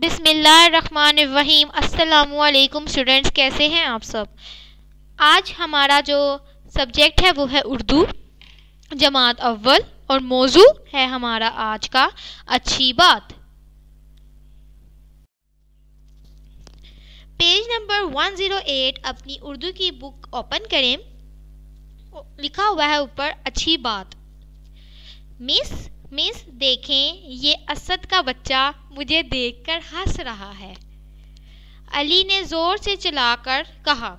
बिसमीम अस्सलाम स्टूडेंट्स कैसे हैं आप सब आज हमारा जो सब्जेक्ट है वो है उर्दू जमात अव्वल और मौजू है हमारा आज का अच्छी बात पेज नंबर 108 अपनी उर्दू की बुक ओपन करें लिखा हुआ है ऊपर अच्छी बात मिस मिस देखें ये असद का बच्चा मुझे देखकर हंस रहा है अली ने ज़ोर से चलाकर कहा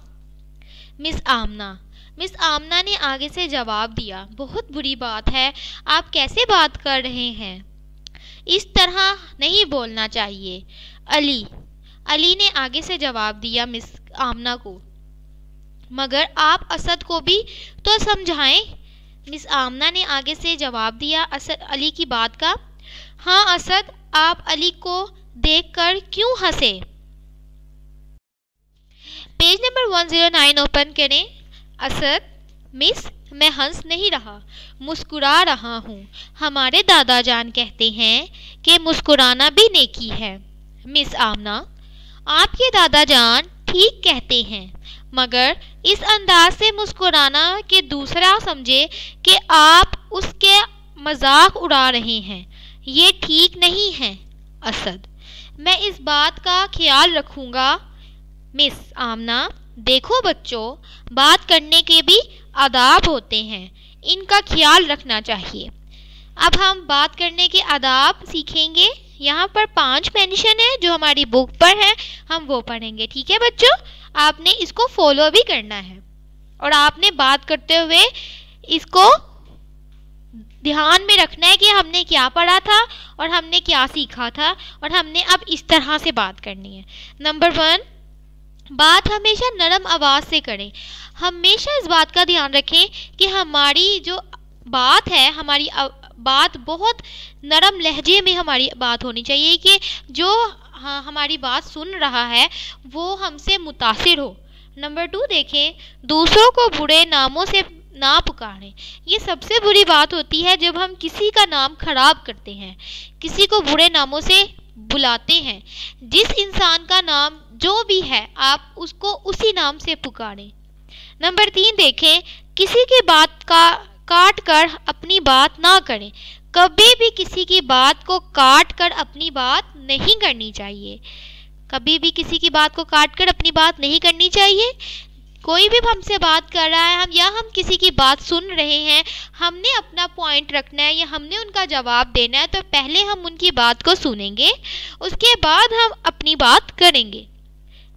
मिस आमना मिस आमना ने आगे से जवाब दिया बहुत बुरी बात है आप कैसे बात कर रहे हैं इस तरह नहीं बोलना चाहिए अली अली ने आगे से जवाब दिया मिस आमना को मगर आप असद को भी तो समझाएं मिस आमना ने आगे से जवाब दिया असद अली की बात का हाँ असद आप अली को देखकर क्यों हंसे पेज नंबर 109 ओपन करें असद मिस मैं हंस नहीं रहा मुस्कुरा रहा हूँ हमारे दादा जान कहते हैं कि मुस्कुराना भी नेकी है मिस आमना आपके दादा जान ठीक कहते हैं मगर इस अंदाज से मुस्कुराना के दूसरा समझे कि आप उसके मजाक उड़ा रहे हैं ये ठीक नहीं है असद मैं इस बात का ख्याल रखूँगा मिस आमना देखो बच्चों बात करने के भी आदाब होते हैं इनका ख्याल रखना चाहिए अब हम बात करने के आदाब सीखेंगे यहाँ पर पांच मेंशन है जो हमारी बुक पर है हम वो पढ़ेंगे ठीक है बच्चों आपने इसको फॉलो भी करना है और आपने बात करते हुए इसको ध्यान में रखना है कि हमने क्या पढ़ा था और हमने क्या सीखा था और हमने अब इस तरह से बात करनी है नंबर वन बात हमेशा नरम आवाज़ से करें हमेशा इस बात का ध्यान रखें कि हमारी जो बात है हमारी बात बहुत नरम लहजे में हमारी बात होनी चाहिए कि जो हाँ, हमारी बात सुन रहा है वो हमसे मुतासर हो नंबर टू देखें दूसरों को बुरे नामों से ना पुकारें ये सबसे बुरी बात होती है जब हम किसी का नाम खराब करते हैं किसी को बुरे नामों से बुलाते हैं जिस इंसान का नाम जो भी है आप उसको उसी नाम से पुकारें नंबर तीन देखें किसी की बात का काट कर अपनी बात ना करें कभी भी किसी की बात को काट कर अपनी बात नहीं करनी चाहिए कभी भी किसी की बात को काट कर अपनी बात नहीं करनी चाहिए कोई भी हमसे बात कर रहा है हम या हम किसी की बात सुन रहे हैं हमने अपना पॉइंट रखना है या हमने उनका जवाब देना है तो पहले हम उनकी बात को सुनेंगे उसके बाद हम अपनी बात करेंगे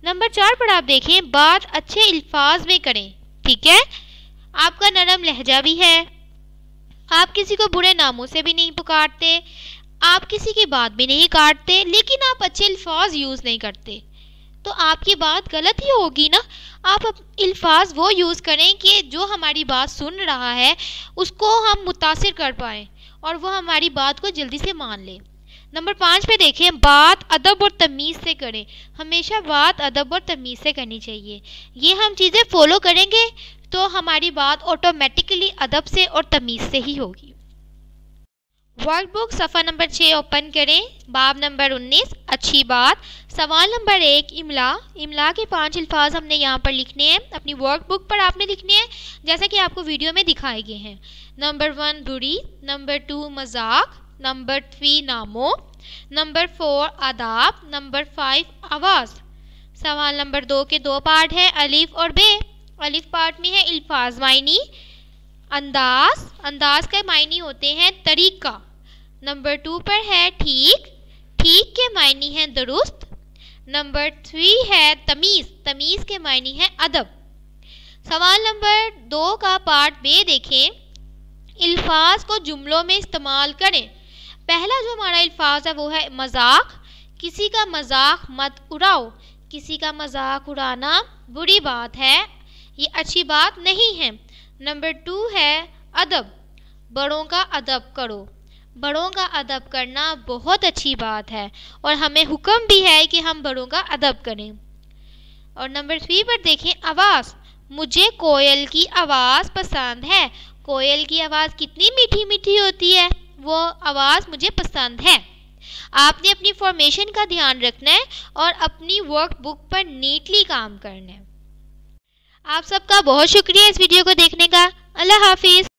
नंबर चार पर आप देखें बात अच्छे अल्फाज में करें ठीक है आपका नरम लहजा भी है आप किसी को बुरे नामों से भी नहीं पुकारते आप किसी की बात भी नहीं काटते लेकिन आप अच्छे अल्फाज यूज़ नहीं करते तो आपकी बात गलत ही होगी ना आप अल्फाज वो यूज़ करें कि जो हमारी बात सुन रहा है उसको हम मुतासर कर पाएँ और वो हमारी बात को जल्दी से मान लें नंबर पाँच पे देखें बात अदब और तमीज़ से करें हमेशा बात अदब और तमीज़ से करनी चाहिए ये हम चीज़ें फॉलो करेंगे तो हमारी बात ऑटोमेटिकली अदब से और तमीज़ से ही होगी वर्कबुक सफ़ा नंबर छः ओपन करें बाब नंबर उन्नीस अच्छी बात सवाल नंबर एक इमला इमला के पांच अल्फाज हमने यहाँ पर लिखने हैं अपनी वर्कबुक पर आपने लिखने हैं जैसा कि आपको वीडियो में दिखाए गए हैं नंबर वन बुरी नंबर टू मजाक नंबर थ्री नामो नंबर फोर आदाब नंबर फाइव आवाज़ सवाल नंबर दो के दो पार्ट हैं अलिफ और बे अलिफ पार्ट में है अल्फाज मायनी अंदाज अंदाज के मायनी होते हैं तरीका नंबर टू पर है ठीक ठीक के मायनी है दुरुस्त नंबर थ्री है तमीज़ तमीज़ के मायनी है अदब सवाल नंबर दो का पार्ट बे देखें अल्फाज को जुमलों में इस्तेमाल करें पहला जो हमारा अल्फाज है वो है मजाक किसी का मजाक मत उड़ाओ किसी का मजाक उड़ाना बुरी बात है ये अच्छी बात नहीं है नंबर टू है अदब बड़ों का अदब करो बड़ों का अदब करना बहुत अच्छी बात है और हमें हुक्म भी है कि हम बड़ों का अदब करें और नंबर थ्री पर देखें आवाज़ मुझे कोयल की आवाज़ पसंद है कोयल की आवाज़ कितनी मीठी मीठी होती है वो आवाज़ मुझे पसंद है आपने अपनी फॉर्मेशन का ध्यान रखना है और अपनी वर्क बुक पर नीटली काम करना है आप सबका बहुत शुक्रिया इस वीडियो को देखने का अल्लाह हाफिज़